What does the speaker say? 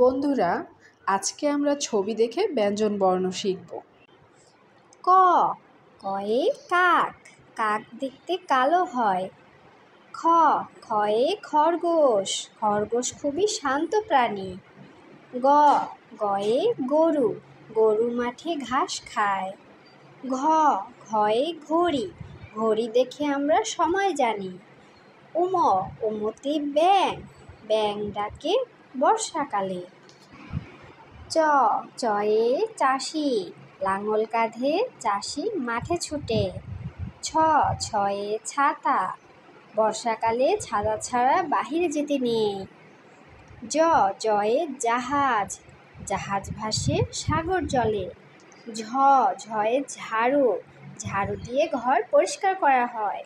বন্ধুরা আজকে আমরা ছবি দেখে ব্যঞ্জন বর্ণ শিখব ক কয়ে কাক কাক দেখতে কালো হয় খ খয়ে খরগোশ খরগোশ খুবই শান্ত প্রাণী গ গয়ে গরু গরু মাঠে ঘাস খায় ঘ ঘয়ে ঘড়ি ঘড়ি দেখে আমরা সময় জানি উম উমতে ব্যাং ব্যাং ডাকে বর্ষাকালে চ চয়ে চাষি লাঙল কাঁধে চাষি মাঠে ছুটে ছ ছয়ে ছাতা বর্ষাকালে ছাতা ছাড়া বাহিরে যেতে নেই জ জয়ে জাহাজ জাহাজ ভাসে সাগর জলে ঝ ঝয়ে ঝাড়ু ঝাড়ু দিয়ে ঘর পরিষ্কার করা হয়